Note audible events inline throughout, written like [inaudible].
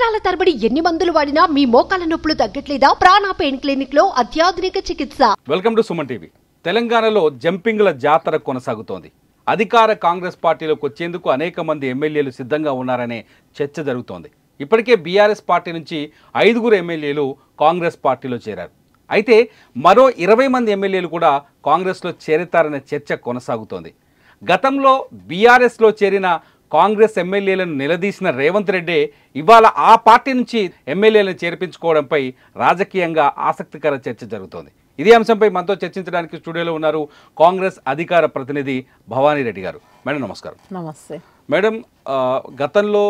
సంవత్సరాల తరబడి ఎన్ని మందులు వాడినా మీ మోకాల నొప్పులు తగ్గట్లేదా ప్రాణ పెయిన్ క్లినిక్ లో అత్యాధునిక చికిత్స వెల్కమ్ టు సుమన్ టీవీ తెలంగాణలో జంపింగ్ల జాతర కొనసాగుతోంది అధికార కాంగ్రెస్ పార్టీలోకి వచ్చేందుకు అనేక మంది ఎమ్మెల్యేలు సిద్ధంగా ఉన్నారనే చర్చ జరుగుతోంది ఇప్పటికే బీఆర్ఎస్ పార్టీ నుంచి ఐదుగురు ఎమ్మెల్యేలు కాంగ్రెస్ పార్టీలో చేరారు అయితే మరో ఇరవై మంది ఎమ్మెల్యేలు కూడా కాంగ్రెస్లో చేరతారనే చర్చ కొనసాగుతోంది గతంలో బీఆర్ఎస్లో చేరిన కాంగ్రెస్ ఎమ్మెల్యేలను నిలదీసిన రేవంత్ రెడ్డి ఇవాళ ఆ పార్టీ నుంచి ఎమ్మెల్యేలను చేర్పించుకోవడంపై రాజకీయంగా ఆసక్తికర చర్చ జరుగుతోంది ఇదే అంశంపై మనతో చర్చించడానికి స్టూడియోలో ఉన్నారు కాంగ్రెస్ అధికార ప్రతినిధి భవానీ రెడ్డి గారు మేడం నమస్కారం నమస్తే మేడం గతంలో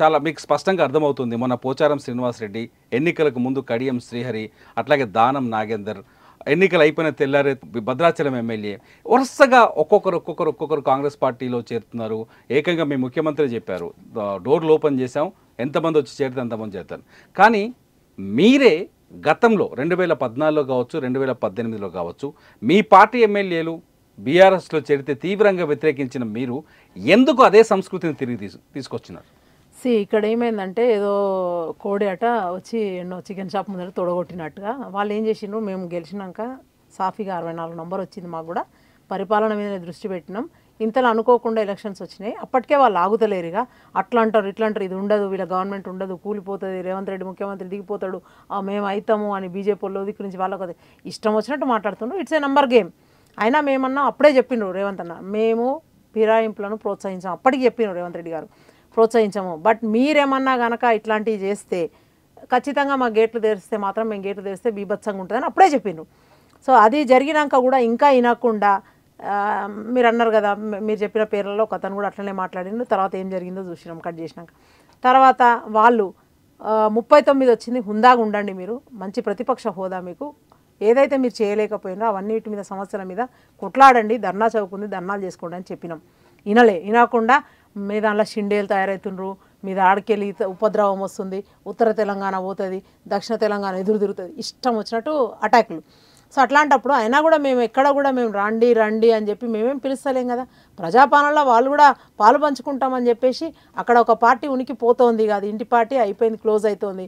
చాలా మీకు స్పష్టంగా అర్థమవుతుంది మొన్న పోచారం శ్రీనివాసరెడ్డి ఎన్నికలకు ముందు కడియం శ్రీహరి అట్లాగే దానం నాగేందర్ ఎన్నికలు అయిపోయిన తెల్లారే భద్రాచలం ఎమ్మెల్యే వరుసగా ఒక్కొక్కరు ఒక్కొక్కరు ఒక్కొక్కరు కాంగ్రెస్ పార్టీలో చేరుతున్నారు ఏకంగా మీ ముఖ్యమంత్రి చెప్పారు డోర్లు ఓపెన్ చేశాం ఎంతమంది వచ్చి చేరితే అంతమంది చేరుతారు కానీ మీరే గతంలో రెండు వేల పద్నాలుగులో కావచ్చు రెండు వేల పద్దెనిమిదిలో కావచ్చు మీ పార్టీ ఎమ్మెల్యేలు బీఆర్ఎస్లో చేరితే తీవ్రంగా వ్యతిరేకించిన మీరు ఎందుకు అదే సంస్కృతిని తిరిగి తీసుకొచ్చినారు సి ఇక్కడ ఏమైందంటే ఏదో కోడి అట వచ్చి ఎన్నో చికెన్ షాప్ ముందర తొడగొట్టినట్టుగా వాళ్ళు ఏం చేసిండ్రు మేము గెలిచినాక సాఫీగా అరవై నాలుగు నంబర్ వచ్చింది మాకు కూడా పరిపాలన మీద దృష్టి పెట్టినాం ఇంతలో అనుకోకుండా ఎలక్షన్స్ వచ్చినాయి అప్పటికే వాళ్ళు ఆగుతలేరుగా అట్లా అంటారు ఇట్లా అంటారు ఇది ఉండదు వీళ్ళ గవర్నమెంట్ ఉండదు కూలిపోతుంది రేవంత్ రెడ్డి ముఖ్యమంత్రి దిగిపోతాడు మేము అవుతాము అని బీజేపీ వాళ్ళు నుంచి వాళ్ళకి ఇష్టం వచ్చినట్టు మాట్లాడుతున్నారు ఇట్స్ ఏ నంబర్ గేమ్ అయినా మేమన్నా అప్పుడే చెప్పిండ్రు రేవంత్ అన్న మేము ఫిరాయింపులను ప్రోత్సహించాం అప్పటికి చెప్పినారు రేవంత్ రెడ్డి గారు ప్రోత్సహించము బట్ మీరేమన్నా కనుక ఇట్లాంటివి చేస్తే ఖచ్చితంగా మా గేట్లు తెరిస్తే మాత్రం మేము గేట్లు తెరిస్తే బీభత్సంగా ఉంటుందని అప్పుడే చెప్పిండు సో అది జరిగినాక కూడా ఇంకా వినకుండా మీరు అన్నారు కదా మీరు చెప్పిన పేర్లలో ఒక అతను కూడా అట్లనే మాట్లాడిండు తర్వాత ఏం జరిగిందో చూసినాం కట్ చేసినాక తర్వాత వాళ్ళు ముప్పై తొమ్మిది వచ్చింది హుందాగా ఉండండి మీరు మంచి ప్రతిపక్ష హోదా మీకు ఏదైతే మీరు చేయలేకపోయినా అవన్నీటి మీద సంవత్సరాల మీద కొట్లాడండి ధర్నా చదువుకుంది ధర్నాలు చేసుకోండి అని చెప్పినాం వినలే వినకుండా మీ దాంట్లో షిండేలు తయారవుతుండ్రు మీద ఆడికెళ్ళి ఉపద్రవం వస్తుంది ఉత్తర తెలంగాణ పోతుంది దక్షిణ తెలంగాణ ఎదురు తిరుగుతుంది ఇష్టం వచ్చినట్టు అటాక్లు సో అట్లాంటప్పుడు అయినా కూడా మేము ఎక్కడ కూడా మేము రండి రండి అని చెప్పి మేమేం పిలుస్తలేం కదా ప్రజాపాలనలో వాళ్ళు కూడా పాలు పంచుకుంటామని చెప్పేసి అక్కడ ఒక పార్టీ ఉనికి పోతోంది కాదు ఇంటి పార్టీ అయిపోయింది క్లోజ్ అవుతోంది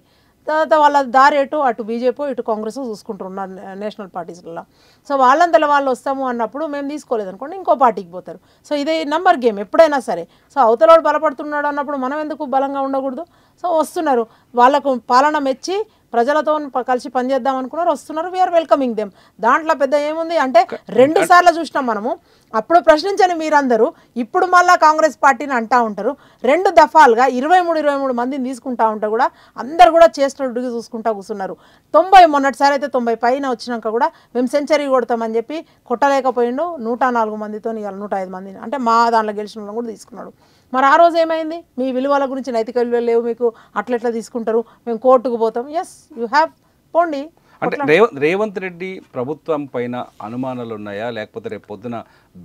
తర్వాత వాళ్ళ దారి ఎటు అటు బీజేపీ ఇటు కాంగ్రెస్ చూసుకుంటున్నారు నేషనల్ పార్టీస్లలో సో వాళ్ళందరూ వాళ్ళు వస్తాము అన్నప్పుడు మేము తీసుకోలేదు అనుకోండి ఇంకో పార్టీకి పోతారు సో ఇదే నంబర్ గేమ్ ఎప్పుడైనా సరే సో వాడు బలపడుతున్నాడు అన్నప్పుడు మనం ఎందుకు బలంగా ఉండకూడదు సో వస్తున్నారు వాళ్ళకు పాలన మెచ్చి ప్రజలతో కలిసి పనిచేద్దాం అనుకున్నారు వస్తున్నారు వీఆర్ వెల్కమింగ్ దెమ్ దాంట్లో పెద్ద ఏముంది అంటే రెండు సార్లు చూసినాం మనము అప్పుడు ప్రశ్నించని మీరందరూ ఇప్పుడు మళ్ళీ కాంగ్రెస్ పార్టీని అంటా ఉంటారు రెండు దఫాలుగా ఇరవై మూడు ఇరవై మూడు మందిని తీసుకుంటా ఉంటే కూడా అందరు కూడా చేసినట్టుగా చూసుకుంటా కూర్చున్నారు తొంభై మొన్నటిసారి అయితే తొంభై పైన వచ్చినాక కూడా మేము సెంచరీ కొడతామని చెప్పి కొట్టలేకపోయిండు నూట నాలుగు మందితో ఇవాళ నూట ఐదు మందిని అంటే మా దాంట్లో గెలిచిన కూడా తీసుకున్నాడు మరి ఆ రోజు ఏమైంది మీ విలువల గురించి నైతిక విలువలు లేవు మీకు అట్లెట్లా తీసుకుంటారు మేము కోర్టుకు పోతాం ఎస్ యూ హ్యావ్ పోండి అంటే రేవంత్ రేవంత్ రెడ్డి ప్రభుత్వం పైన అనుమానాలు ఉన్నాయా లేకపోతే రేపు పొద్దున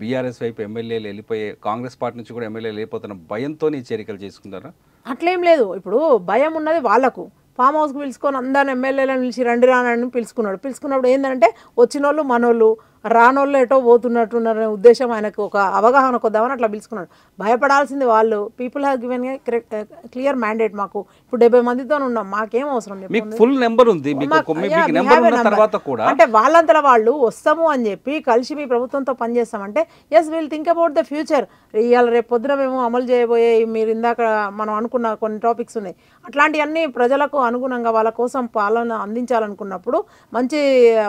బీఆర్ఎస్ వైపు ఎమ్మెల్యేలు వెళ్ళిపోయే కాంగ్రెస్ పార్టీ నుంచి కూడా ఎమ్మెల్యేలు వెళ్ళిపోతున్న భయంతో ఈ చేరికలు చేసుకుంటారా అట్లేం లేదు ఇప్పుడు భయం ఉన్నది వాళ్ళకు ఫామ్ హౌస్కి పిలుచుకొని అందరిని ఎమ్మెల్యేలను పిలిచి రండి రానని పిలుచుకున్నాడు పిలుచుకున్నప్పుడు ఏంటంటే వచ్చిన వాళ్ళు మనోళ్ళు రానోళ్ళు ఎటో ఉన్నారనే ఉద్దేశం ఆయనకు ఒక అవగాహన కొద్దామని అట్లా పిలుచుకున్నాడు భయపడాల్సింది వాళ్ళు people have given clear mandate మాకు ఇప్పుడు డెబ్బై మందితో ఉన్నాం మాకేం అవసరం ఫుల్ నెంబర్ ఉంది అంటే వాళ్ళంతలో వాళ్ళు వస్తాము అని చెప్పి కలిసి మీ ప్రభుత్వంతో పనిచేస్తామంటే yes will think about the future ఇవాళ రేపు పొద్దున మేము అమలు చేయబోయే మీరు ఇందాక మనం అనుకున్న కొన్ని టాపిక్స్ ఉన్నాయి అట్లాంటివన్నీ ప్రజలకు అనుగుణంగా వాళ్ళ కోసం పాలన అందించాలనుకున్నప్పుడు మంచి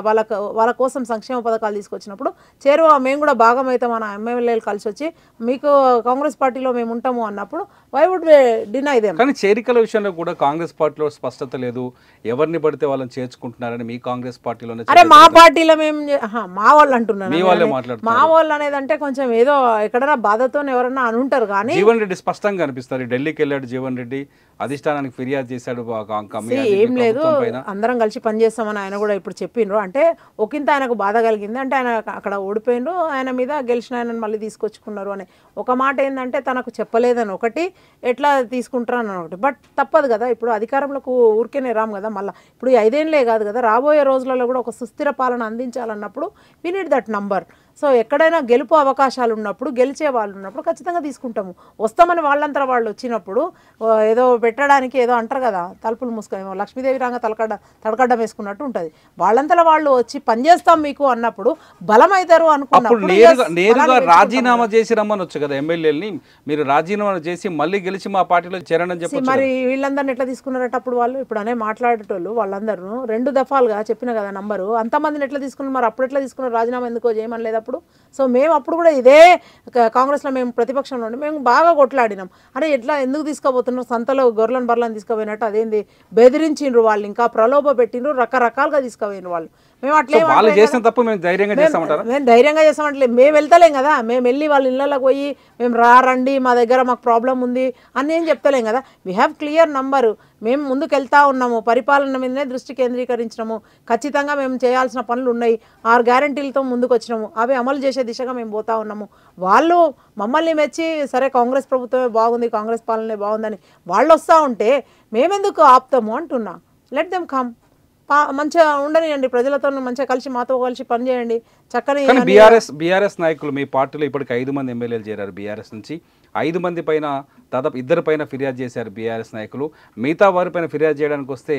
వాళ్ళకు వాళ్ళ కోసం సంక్షేమ పథకాలు తీసుకొచ్చినప్పుడు చేరువ మేము కూడా భాగమైతే మన ఎమ్మెల్యేలు కలిసి వచ్చి మీకు కాంగ్రెస్ పార్టీలో మేము ఉంటాము అన్నప్పుడు వై వుడ్ డినై దేమ్ కానీ చేరికల విషయంలో కూడా కాంగ్రెస్ పార్టీలో స్పష్టత లేదు ఎవరిని పడితే వాళ్ళని చేర్చుకుంటున్నారని మీ కాంగ్రెస్ పార్టీలో అరే మా పార్టీలో మేము మా వాళ్ళు అంటున్నారు మా వాళ్ళు అనేది అంటే కొంచెం ఏదో ఎక్కడైనా బాధతో ఎవరన్నా ఉంటారు కానీ జీవన్ రెడ్డి స్పష్టంగా అనిపిస్తారు ఢిల్లీకి వెళ్ళాడు జీవన్ రెడ్డి అధిష్టానానికి ఫిర్యాదు చేశాడు ఏం లేదు అందరం కలిసి పనిచేస్తామని ఆయన కూడా ఇప్పుడు చెప్పిండ్రు అంటే ఒకంత ఆయనకు బాధ కలిగింది అంటే ఏంటంటే ఆయన అక్కడ ఓడిపోయిండు ఆయన మీద గెలిచిన ఆయనను మళ్ళీ తీసుకొచ్చుకున్నారు అని ఒక మాట ఏంటంటే తనకు చెప్పలేదని ఒకటి ఎట్లా తీసుకుంటారని ఒకటి బట్ తప్పదు కదా ఇప్పుడు అధికారంలోకి ఊరికేనే రాము కదా మళ్ళీ ఇప్పుడు ఐదేళ్ళే కాదు కదా రాబోయే రోజులలో కూడా ఒక సుస్థిర పాలన అందించాలన్నప్పుడు we need that number so ఎక్కడైనా గెలుపు అవకాశాలు ఉన్నప్పుడు గెలిచే వాళ్ళు ఉన్నప్పుడు ఖచ్చితంగా తీసుకుంటాము వస్తామని వాళ్ళంతా వాళ్ళు వచ్చినప్పుడు ఏదో పెట్టడానికి ఏదో అంటారు కదా తలుపులు మూసుకొని లక్ష్మీదేవి రాంగ తలకడ్డ తడకడ్డ వేసుకున్నట్టు ఉంటుంది వాళ్ళంతా వాళ్ళు వచ్చి పనిచేస్తాం మీకు అన్నప్పుడు అనుకున్నప్పుడు నేరుగా రాజీనామా చేసి రమ్మనొచ్చు కదా ఎమ్మెల్యేని మీరు రాజీనామా చేసి మళ్ళీ గెలిచి మా పార్టీలో చేరని చెప్పి మరి వీళ్ళందరిని ఎట్లా తీసుకున్నారట అప్పుడు వాళ్ళు ఇప్పుడు అనే మాట్లాడేటోళ్ళు వాళ్ళందరూ రెండు దఫాలుగా చెప్పిన కదా నంబరు అంతమందిని ఎట్లా తీసుకున్నారు మరి అప్పుడు ఎట్లా తీసుకున్నారు రాజీనామా ఎందుకో చేయమని అప్పుడు సో మేము అప్పుడు కూడా ఇదే కాంగ్రెస్లో మేము ప్రతిపక్షంలో ఉండి మేము బాగా కొట్లాడినాం అంటే ఎట్లా ఎందుకు తీసుకోబోతున్నాం సంతలో గొర్రెలను బర్రెలను తీసుకుపోయినట్టు అదేంది బెదిరించిండ్రు వాళ్ళు ఇంకా ప్రలోభ పెట్టిండ్రు రకరకాలుగా తీసుకుపోయిన వాళ్ళు మేము అట్లే వాళ్ళు చేసిన తప్పు మేము ధైర్యంగా చేస్తామంటారు మేము ధైర్యంగా చేస్తామంటే మేము వెళ్తలేం కదా మేము వెళ్ళి వాళ్ళ ఇళ్ళలోకి పోయి మేము రారండి మా దగ్గర మాకు ప్రాబ్లం ఉంది అని ఏం చెప్తలేం కదా వీ హ్యావ్ క్లియర్ నంబరు మేము ముందుకు వెళ్తా ఉన్నాము పరిపాలన మీదనే దృష్టి కేంద్రీకరించినాము ఖచ్చితంగా మేము చేయాల్సిన పనులు ఉన్నాయి ఆరు గ్యారంటీలతో ముందుకు వచ్చినాము అవి అమలు చేసే దిశగా మేము పోతా ఉన్నాము వాళ్ళు మమ్మల్ని మెచ్చి సరే కాంగ్రెస్ ప్రభుత్వమే బాగుంది కాంగ్రెస్ పాలనే బాగుందని వాళ్ళు వస్తూ ఉంటే మేమెందుకు ఆపుతాము అంటున్నా లెట్ దెమ్ కమ్ మంచిగా ఉండనియండి ప్రజలతో మంచిగా కలిసి మాతో కలిసి పనిచేయండి చక్కని బీఆర్ఎస్ బీఆర్ఎస్ నాయకులు మీ పార్టీలో ఇప్పటికి ఐదు మంది ఎమ్మెల్యేలు చేరారు బీఆర్ఎస్ నుంచి ఐదు మంది పైన దాదాపు ఇద్దరి పైన ఫిర్యాదు చేశారు బీఆర్ఎస్ నాయకులు మిగతా వారిపైన ఫిర్యాదు చేయడానికి వస్తే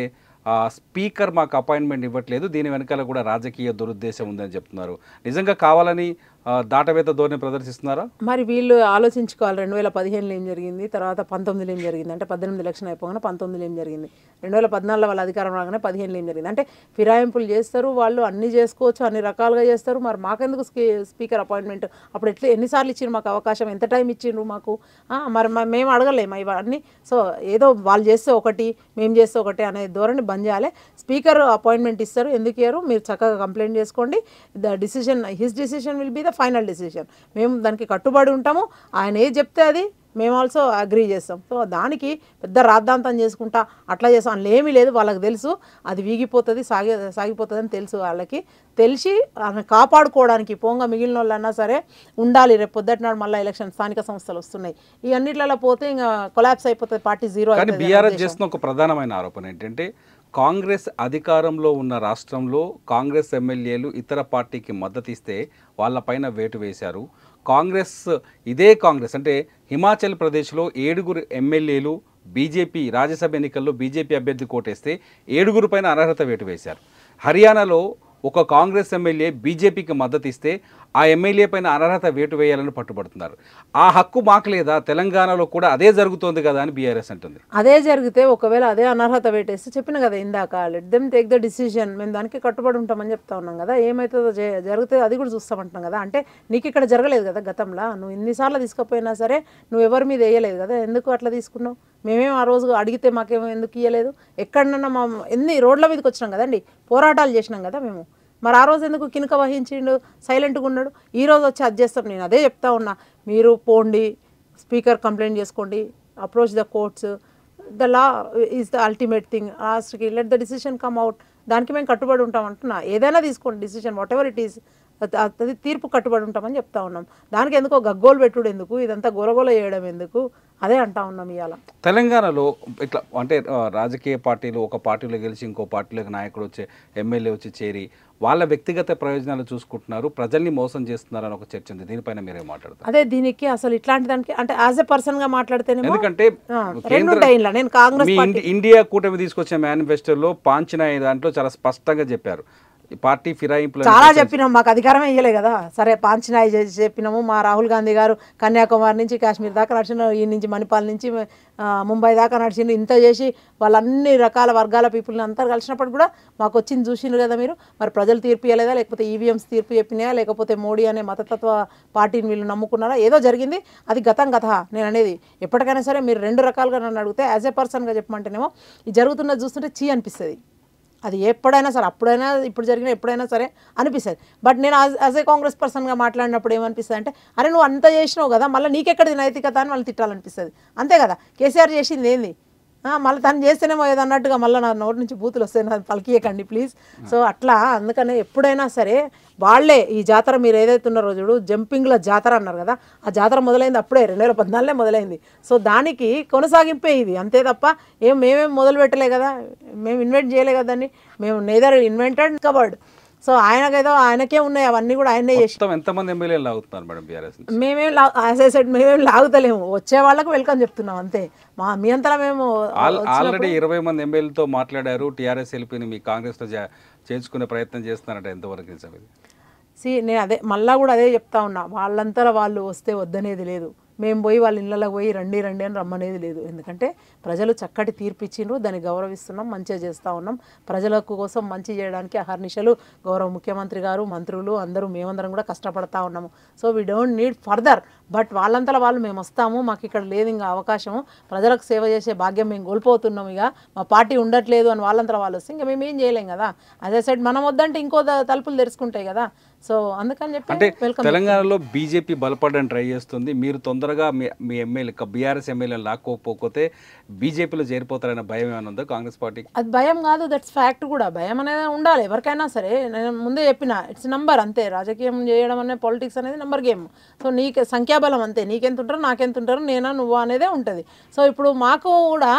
స్పీకర్ మాకు అపాయింట్మెంట్ ఇవ్వట్లేదు దీని వెనకాల కూడా రాజకీయ దురుద్దేశం ఉందని చెప్తున్నారు నిజంగా కావాలని దాటవేత ధోరణి ప్రదర్శిస్తున్నారా మరి వీళ్ళు ఆలోచించుకోవాలి రెండు వేల పదిహేనులో ఏం జరిగింది తర్వాత పంతొమ్మిదిలో ఏం జరిగింది అంటే పద్దెనిమిది ఎలక్షన్ అయిపోగానే పంతొమ్మిదిలో ఏం జరిగింది రెండు వేల పద్నాలుగులో వాళ్ళ అధికారం రాగానే పదిహేనులో ఏం జరిగింది అంటే ఫిరాయింపులు చేస్తారు వాళ్ళు అన్ని చేసుకోవచ్చు అన్ని రకాలుగా చేస్తారు మరి మాకెందుకు స్పీకర్ అపాయింట్మెంట్ అప్పుడు ఎట్లా ఎన్నిసార్లు ఇచ్చిండ్రు మాకు అవకాశం ఎంత టైం ఇచ్చిండ్రు మాకు మరి మేము అడగలేము ఇవన్నీ సో ఏదో వాళ్ళు చేస్తే ఒకటి మేము చేస్తే ఒకటి అనే ధోరణి బంద్ చేయాలి స్పీకర్ అపాయింట్మెంట్ ఇస్తారు ఎందుకు ఇయ్యారు మీరు చక్కగా కంప్లైంట్ చేసుకోండి the decision his decision will be the final decision మేము దానికి కట్టుబడి ఉంటాము ఆయన ఏది చెప్తే అది మేము ఆల్సో అగ్రీ చేస్తాం సో దానికి పెద్ద రాద్ధాంతం చేసుకుంటా అట్లా చేస్తాం అందులో ఏమీ లేదు వాళ్ళకి తెలుసు అది వీగిపోతుంది సాగి సాగిపోతుంది అని తెలుసు వాళ్ళకి తెలిసి కాపాడుకోవడానికి పోంగా మిగిలిన వాళ్ళన్నా సరే ఉండాలి రేపు పొద్దుటినాడు మళ్ళీ ఎలక్షన్ స్థానిక సంస్థలు వస్తున్నాయి ఈ అన్నిట్లలో పోతే ఇంకా కొలాప్స్ అయిపోతుంది పార్టీ జీరో బీఆర్ఎస్ చేస్తున్న ఒక ప్రధానమైన ఆరోపణ ఏంటంటే కాంగ్రెస్ అధికారంలో ఉన్న రాష్ట్రంలో కాంగ్రెస్ ఎమ్మెల్యేలు ఇతర పార్టీకి మద్దతిస్తే వాళ్ళపైన వేటు వేశారు కాంగ్రెస్ ఇదే కాంగ్రెస్ అంటే హిమాచల్ ప్రదేశ్లో ఏడుగురు ఎమ్మెల్యేలు బీజేపీ రాజ్యసభ ఎన్నికల్లో బీజేపీ అభ్యర్థి కోటేస్తే ఏడుగురు పైన అర్హత వేటు వేశారు హర్యానాలో ఒక కాంగ్రెస్ ఎమ్మెల్యే బీజేపీకి మద్దతు ఇస్తే ఆ ఎమ్మెల్యే పైన అనర్హత వేటు వేయాలని పట్టుబడుతున్నారు ఆ హక్కు మాకు లేదా తెలంగాణలో కూడా అదే జరుగుతోంది కదా అని బీఆర్ఎస్ అంటుంది అదే జరిగితే ఒకవేళ అదే అనర్హత వేటేస్తే చెప్పిన కదా ఇందాక let them take the decision మేము దానికి కట్టుబడి ఉంటామని చెప్తా ఉన్నాం కదా ఏమవుతుందో జరిగితే అది కూడా చూస్తామంటున్నాం కదా అంటే నీకు ఇక్కడ జరగలేదు కదా గతంలో నువ్వు ఎన్నిసార్లు తీసుకపోయినా సరే నువ్వు ఎవరి మీద వేయలేదు కదా ఎందుకు అట్లా తీసుకున్నావు మేమేం ఆ రోజు అడిగితే మాకేమో ఎందుకు ఇవ్వలేదు ఎక్కడన్నా మా ఎన్ని రోడ్ల మీదకి వచ్చినాం కదండి పోరాటాలు చేసినాం కదా మేము మరి ఆ రోజు ఎందుకు కినుక వహించిండు సైలెంట్గా ఉన్నాడు ఈ రోజు వచ్చి అది చేస్తాం నేను అదే చెప్తా ఉన్నా మీరు పోండి స్పీకర్ కంప్లైంట్ చేసుకోండి approach the courts the law is the ultimate thing లాస్ట్కి let the decision come out దానికి మేము కట్టుబడి ఉంటాం అంటున్నా ఏదైనా తీసుకోండి decision whatever it is అది తీర్పు కట్టుబడి ఉంటామని చెప్తా ఉన్నాం దానికి ఎందుకో గగ్గోలు పెట్టుడు ఎందుకు ఇదంతా గొలగొల చేయడం ఎందుకు అదే అంటా ఉన్నాం ఇవాళ తెలంగాణలో ఇట్లా అంటే రాజకీయ పార్టీలు ఒక పార్టీలో గెలిచి ఇంకో పార్టీలోకి నాయకుడు వచ్చే ఎమ్మెల్యే వచ్చి చేరి వాళ్ళ వ్యక్తిగత ప్రయోజనాలు చూసుకుంటున్నారు ప్రజల్ని మోసం చేస్తున్నారని ఒక చర్చ ఉంది దీనిపైన మీరే మాట్లాడతారు అదే దీనికి అసలు ఇట్లాంటి దానికి అంటే యాజ్ ఎ పర్సన్ గా మాట్లాడితే ఎందుకంటే నేను కాంగ్రెస్ ఇండియా కూటమి తీసుకొచ్చే మేనిఫెస్టోలో పాంచిన దాంట్లో చాలా స్పష్టంగా చెప్పారు పార్టీ ఫిరాయింపులు చాలా చెప్పినాం మాకు అధికారం ఇయ్యలే కదా సరే పాంచనాయి చెప్పినాము మా రాహుల్ గాంధీ గారు కన్యాకుమారి నుంచి కాశ్మీర్ దాకా నడిచిన ఈ నుంచి మణిపాల్ నుంచి ముంబై దాకా నడిచిండు ఇంత చేసి వాళ్ళన్ని రకాల వర్గాల పీపుల్ని అంతా కలిసినప్పుడు కూడా మాకు వచ్చింది చూసిండ్రు కదా మీరు మరి ప్రజలు తీర్పు ఇవ్వలేదా లేకపోతే ఈవీఎంస్ e తీర్పు చెప్పినాయా లేకపోతే మోడీ అనే మతతత్వ పార్టీని వీళ్ళు నమ్ముకున్నారా ఏదో జరిగింది అది గతం కథ నేను అనేది ఎప్పటికైనా సరే మీరు రెండు రకాలుగా నన్ను అడిగితే యాజ్ ఏ పర్సన్గా చెప్పమంటేనేమో ఇది జరుగుతున్నది చూస్తుంటే చీ అనిపిస్తుంది అది ఎప్పుడైనా సరే అప్పుడైనా ఇప్పుడు జరిగిన ఎప్పుడైనా సరే అనిపిస్తుంది బట్ నేను యాజ్ ఏ కాంగ్రెస్ పర్సన్గా మాట్లాడినప్పుడు ఏమనిపిస్తుంది అంటే అరే నువ్వు అంత చేసినావు కదా మళ్ళీ నీకెక్కడిది నైతికత అని వాళ్ళు తిట్టాలనిపిస్తుంది అంతే కదా కేసీఆర్ చేసింది ఏంది మళ్ళీ తను చేస్తేనేమో ఏదన్నట్టుగా మళ్ళీ నా నోటి నుంచి బూతులు వస్తాయి నాకు పలికియకండి ప్లీజ్ సో అట్లా అందుకనే ఎప్పుడైనా సరే వాళ్లే ఈ జాతర మీరు ఏదైతే ఉన్నారో చూడు జంపింగ్ల జాతర అన్నారు కదా ఆ జాతర మొదలైంది అప్పుడే రెండు వేల పద్నాలుగులే మొదలైంది సో దానికి కొనసాగింపే ఇది అంతే తప్ప ఏం మేమేం మొదలు పెట్టలే కదా మేము ఇన్వెంట్ చేయలే కదండి మేము నేదర్ ఇన్వెంటెడ్ కబర్డ్ సో ఏదో ఆయనకే ఉన్నాయి అవన్నీ కూడా ఆయనే చేసి ఎంతమంది ఎమ్మెల్యేలు లాగుతున్నారు మేడం బీఆర్ఎస్ మేమేం లాసెట్ మేమేం లాగుతలేము వచ్చే వాళ్ళకు వెల్కమ్ చెప్తున్నాం అంతే మా మీ అంతా మేము ఆల్రెడీ ఇరవై మంది ఎమ్మెల్యేలతో మాట్లాడారు టీఆర్ఎస్ ఎల్పీని మీ లో చేర్చుకునే ప్రయత్నం చేస్తున్నారట ఎంతవరకు నిజం సి నేను అదే మళ్ళా కూడా అదే చెప్తా ఉన్నా వాళ్ళంతా వాళ్ళు వస్తే వద్దనేది లేదు మేము పోయి వాళ్ళ ఇళ్ళలో పోయి రండి రండి అని రమ్మనేది లేదు ఎందుకంటే ప్రజలు చక్కటి తీర్పిచ్చిండ్రు దాన్ని గౌరవిస్తున్నాం మంచిగా చేస్తూ ఉన్నాం ప్రజల కోసం మంచి చేయడానికి అహర్నిశలు గౌరవ ముఖ్యమంత్రి గారు మంత్రులు అందరూ మేమందరం కూడా కష్టపడతా ఉన్నాము so we don't need further but వాళ్ళంతా వాళ్ళు మేము వస్తాము మాకు ఇక్కడ లేదు ఇంకా అవకాశం ప్రజలకు సేవ చేసే భాగ్యం మేము కోల్పోతున్నాం ఇక మా పార్టీ ఉండట్లేదు అని వాళ్ళంతా వాళ్ళు వస్తే ఇంకా మేము ఏం చేయలేం కదా అదే సైడ్ మనం వద్దంటే ఇంకో తలుపులు తెరుచుకుంటాయి కదా సో అందుకని చెప్పి అంటే తెలంగాణలో బీజేపీ బలపడడం ట్రై చేస్తుంది మీరు తొందరగా మీ మీ ఎమ్మెల్యే బీఆర్ఎస్ ఎమ్మెల్యే లాక్కోకపోతే బీజేపీలో చేరిపోతారనే భయం ఏమైనా కాంగ్రెస్ పార్టీ అది భయం కాదు దట్స్ ఫ్యాక్ట్ కూడా భయం అనేది ఉండాలి ఎవరికైనా సరే నేను ముందే చెప్పిన ఇట్స్ నంబర్ అంతే రాజకీయం చేయడం అనే పాలిటిక్స్ అనేది నంబర్ గేమ్ సో నీకు సంఖ్యా బలం అంతే నీకెంత ఉంటారు నాకెంత ఉంటారు నేనా నువ్వు అనేదే ఉంటుంది సో ఇప్పుడు మాకు కూడా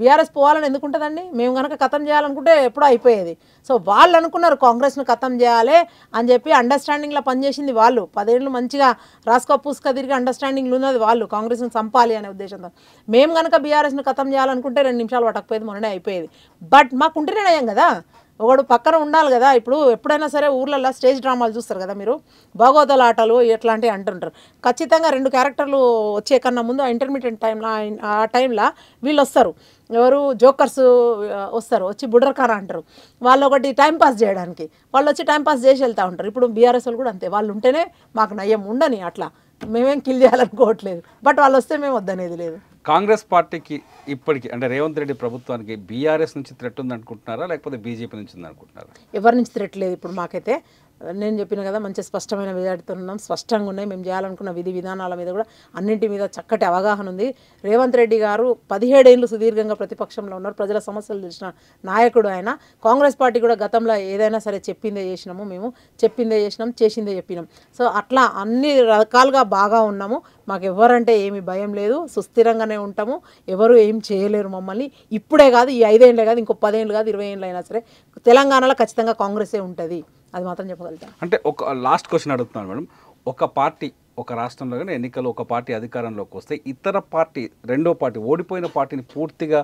బీఆర్ఎస్ పోవాలని ఎందుకు ఉంటుందండి మేము కనుక కథం చేయాలనుకుంటే ఎప్పుడో అయిపోయేది సో వాళ్ళు అనుకున్నారు కాంగ్రెస్ను కథం చేయాలి అని చెప్పి అండర్స్టాండింగ్లో పనిచేసింది వాళ్ళు పదేళ్ళు మంచిగా రాసుకో పూసుక తిరిగి అండర్స్టాండింగ్లు ఉన్నది వాళ్ళు కాంగ్రెస్ను చంపాలి అనే ఉద్దేశంతో మేము కనుక బీఆర్ఎస్ను కథం చేయాలనుకుంటే రెండు నిమిషాలు పట్టకపోయేది మొన్ననే అయిపోయేది బట్ మాకు ఉంటేనే కదా ఒకడు పక్కన ఉండాలి కదా ఇప్పుడు ఎప్పుడైనా సరే ఊర్లలో స్టేజ్ డ్రామాలు చూస్తారు కదా మీరు భాగోదల ఆటలు ఇట్లాంటివి అంటుంటారు ఖచ్చితంగా రెండు క్యారెక్టర్లు వచ్చే కన్నా ముందు ఆ ఇంటర్మీడియట్ టైంలో ఆ టైంలో వీళ్ళు వస్తారు ఎవరు జోకర్స్ వస్తారు వచ్చి బుడ్రకార అంటారు వాళ్ళు ఒకటి టైంపాస్ చేయడానికి వాళ్ళు వచ్చి టైంపాస్ చేసి వెళ్తూ ఉంటారు ఇప్పుడు బీఆర్ఎస్ వాళ్ళు కూడా అంతే వాళ్ళు ఉంటేనే మాకు నయం ఉండని అట్లా మేమేం కిల్ చేయాలనుకోవట్లేదు బట్ వాళ్ళు వస్తే మేము వద్దనేది లేదు కాంగ్రెస్ పార్టీకి ఇప్పటికి అంటే రేవంత్ రెడ్డి ప్రభుత్వానికి బీఆర్ఎస్ నుంచి థ్రెట్ ఉంది అనుకుంటున్నారా లేకపోతే బీజేపీ నుంచి ఉంది అనుకుంటున్నారా ఎవరి నుంచి థ్రెట్ లేదు ఇప్పుడు మాకైతే నేను చెప్పిన కదా మంచి స్పష్టమైన మెజార్టీతో స్పష్టంగా ఉన్నాయి మేము చేయాలనుకున్న విధి విధానాల మీద కూడా అన్నింటి మీద చక్కటి అవగాహన ఉంది రేవంత్ రెడ్డి గారు పదిహేడేళ్ళు సుదీర్ఘంగా ప్రతిపక్షంలో ఉన్నారు ప్రజల సమస్యలు తెలిసిన నాయకుడు ఆయన కాంగ్రెస్ పార్టీ కూడా గతంలో ఏదైనా సరే చెప్పిందే చేసినాము మేము చెప్పిందే చేసినాం చేసిందే చెప్పినాం సో అట్లా అన్ని రకాలుగా బాగా ఉన్నాము మాకు ఎవరంటే ఏమి భయం లేదు సుస్థిరంగానే ఉంటాము ఎవరు ఏం చేయలేరు మమ్మల్ని ఇప్పుడే కాదు ఈ ఐదేళ్ళే కాదు ఇంకో పదేళ్ళు కాదు ఇరవై ఏళ్ళు అయినా సరే తెలంగాణలో ఖచ్చితంగా కాంగ్రెసే ఉంటుంది అది మాత్రం చెప్పగలుగుతాను అంటే ఒక లాస్ట్ క్వశ్చన్ అడుగుతున్నాను మేడం ఒక పార్టీ ఒక రాష్ట్రంలో కానీ ఎన్నికలు ఒక పార్టీ అధికారంలోకి వస్తే ఇతర పార్టీ రెండో పార్టీ ఓడిపోయిన పార్టీని పూర్తిగా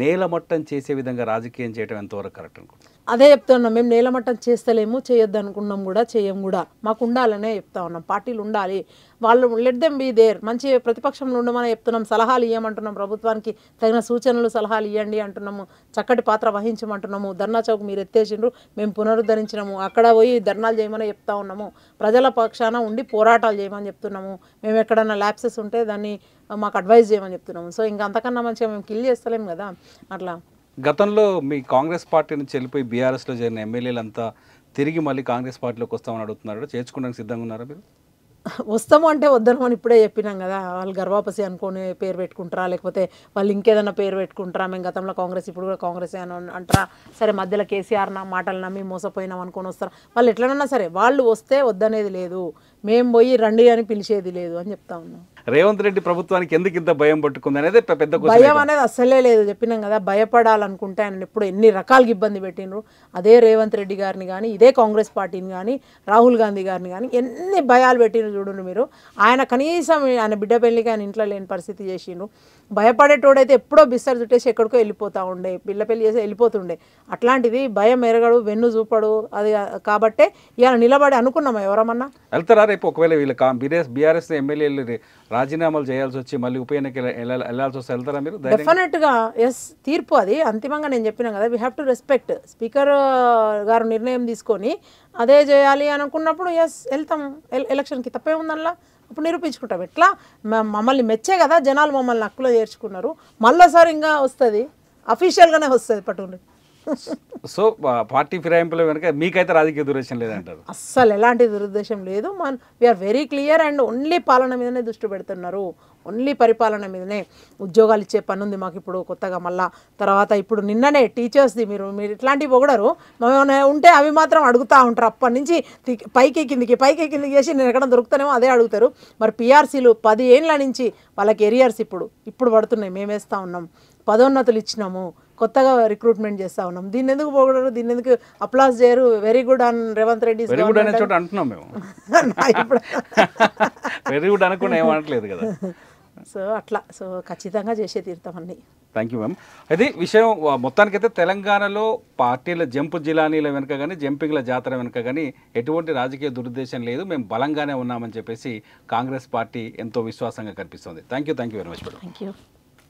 నేలమట్టం చేసే విధంగా రాజకీయం చేయడం ఎంతవరకు కరెక్ట్ అనుకుంటున్నాం అదే ఉన్నాం మేము నేలమట్టం చేస్తలేము చేయొద్దు అనుకున్నాం కూడా చేయం కూడా మాకు ఉండాలనే చెప్తా ఉన్నాం పార్టీలు ఉండాలి వాళ్ళు లెట్ దెమ్ బీ దేర్ మంచి ప్రతిపక్షంలో ఉండమని చెప్తున్నాం సలహాలు ఇవ్వమంటున్నాం ప్రభుత్వానికి తగిన సూచనలు సలహాలు ఇవ్వండి అంటున్నాము చక్కటి పాత్ర వహించమంటున్నాము ధర్నా చౌక్ మీరు ఎత్తేసిండ్రు మేము పునరుద్ధరించినాము అక్కడ పోయి ధర్నాలు చేయమని చెప్తా ఉన్నాము ప్రజల పక్షాన ఉండి పోరాటాలు చేయమని చెప్తున్నాము మేము ఎక్కడన్నా ల్యాప్సెస్ ఉంటే దాన్ని మాకు అడ్వైజ్ చేయమని చెప్తున్నాము సో ఇంకా అంతకన్నా మంచిగా మేము కిల్ చేస్తలేము కదా అట్లా గతంలో మీ కాంగ్రెస్ పార్టీ నుంచి వెళ్ళిపోయి బీఆర్ఎస్లో చేరిన ఎమ్మెల్యేలంతా తిరిగి మళ్ళీ కాంగ్రెస్ పార్టీలోకి వస్తామని అడుగుతున్నారు చేర్చుకోవడానికి సిద్ధంగా ఉన్నారా మీరు [laughs] వస్తాము అంటే వద్దను అని ఇప్పుడే చెప్పినాం కదా వాళ్ళు గర్వాపసి అనుకొని పేరు పెట్టుకుంటారా లేకపోతే వాళ్ళు ఇంకేదైనా పేరు పెట్టుకుంటారా మేము గతంలో కాంగ్రెస్ ఇప్పుడు కూడా కాంగ్రెస్ అని అంటారా సరే మధ్యలో కేసీఆర్ నా మాటలు నమ్మి మోసపోయినాం అనుకొని వస్తారా వాళ్ళు ఎట్లనన్నా సరే వాళ్ళు వస్తే వద్దనేది లేదు మేము పోయి రండి అని పిలిచేది లేదు అని చెప్తా ఉన్నాం రేవంత్ రెడ్డి ప్రభుత్వానికి ఎందుకు ఇంత భయం పట్టుకుంది అనేది పెద్ద భయం అనేది అసలే లేదు చెప్పినాం కదా భయపడాలనుకుంటే ఆయన ఎప్పుడు ఎన్ని రకాలుగా ఇబ్బంది పెట్టినరు అదే రేవంత్ రెడ్డి గారిని కానీ ఇదే కాంగ్రెస్ పార్టీని కానీ రాహుల్ గాంధీ గారిని కానీ ఎన్ని భయాలు పెట్టినారు చూడండి మీరు ఆయన కనీసం ఆయన బిడ్డ పెళ్ళికి ఆయన ఇంట్లో లేని పరిస్థితి చేసిండ్రు భయపడేటోడైతే ఎప్పుడో బిస్సర్ చుట్టేసి ఎక్కడికో వెళ్ళిపోతూ ఉండే పిల్ల పెళ్లి చేసి వెళ్ళిపోతుండే అట్లాంటిది భయం ఎరగడు వెన్ను చూపడు అది కాబట్టే ఇవాళ నిలబడి అనుకున్నామా ఎవరమన్నా వెళ్తారా రేపు ఒకవేళ వీళ్ళు బీఆర్ఎస్ బీఆర్ఎస్ ఎమ్మెల్యేలు రాజీనామాలు చేయాల్సి వచ్చి మళ్ళీ ఉప ఎన్నిక వెళ్ళాల్సి వస్తే వెళ్తారా మీరు డెఫినెట్ గా ఎస్ తీర్పు అది అంతిమంగా నేను చెప్పినా కదా we have to respect speaker గారు నిర్ణయం తీసుకొని అదే చేయాలి అనుకున్నప్పుడు ఎస్ వెళ్తాం ఎలక్షన్కి తప్పే ఉందనలా అప్పుడు నిరూపించుకుంటాం ఎట్లా మమ్మల్ని మెచ్చే కదా జనాలు మమ్మల్ని హక్కులో చేర్చుకున్నారు మళ్ళీసారి ఇంకా వస్తుంది అఫీషియల్గానే వస్తుంది పట్టుకుని సో పార్టీ ఫిరాయింపుల వెనుక మీకైతే రాజకీయ దురుద్దేశం లేదంటారు అస్సలు ఎలాంటి దురుద్దేశం లేదు మన we're very clear and only పాలన మీదనే దృష్టి పెడుతున్నారు ఓన్లీ పరిపాలన మీదనే ఉద్యోగాలు ఇచ్చే పని ఉంది మాకు ఇప్పుడు కొత్తగా మళ్ళా తర్వాత ఇప్పుడు నిన్ననే టీచర్స్ది మీరు మీరు ఇట్లాంటివి పొగడరు ఉంటే అవి మాత్రం అడుగుతూ ఉంటారు అప్పటి నుంచి పైకి కిందికి పైకి కిందికి చేసి నేను ఎక్కడ దొరుకుతానేమో అదే అడుగుతారు మరి పిఆర్సీలు పది ఏళ్ళ నుంచి వాళ్ళకి ఎరియర్స్ ఇప్పుడు ఇప్పుడు పడుతున్నాయి మేమేస్తూ ఉన్నాం పదోన్నతులు ఇచ్చినాము కొత్తగా రిక్రూట్మెంట్ చేస్తా ఉన్నాం దీన్ని ఎందుకు పోగొడరు దీన్ని ఎందుకు అప్లాస్ చేయరు వెరీ గుడ్ అన్ రేవంత్ రెడ్డి వెరీ గుడ్ అనే చోట అంటున్నాం మేము వెరీ గుడ్ అనుకున్నా ఏమనట్లేదు కదా [laughs] సో అట్లా సో ఖచ్చితంగా చేసే తీరుతాం అన్నీ థ్యాంక్ యూ మ్యామ్ అయితే విషయం మొత్తానికైతే తెలంగాణలో పార్టీల జంపు జిలానీల వెనుక కానీ జంపింగ్ల జాతర వెనుక కానీ ఎటువంటి రాజకీయ దురుద్దేశం లేదు మేము బలంగానే ఉన్నామని చెప్పేసి కాంగ్రెస్ పార్టీ ఎంతో విశ్వాసంగా కనిపిస్తుంది thank you thank you very much madam thank you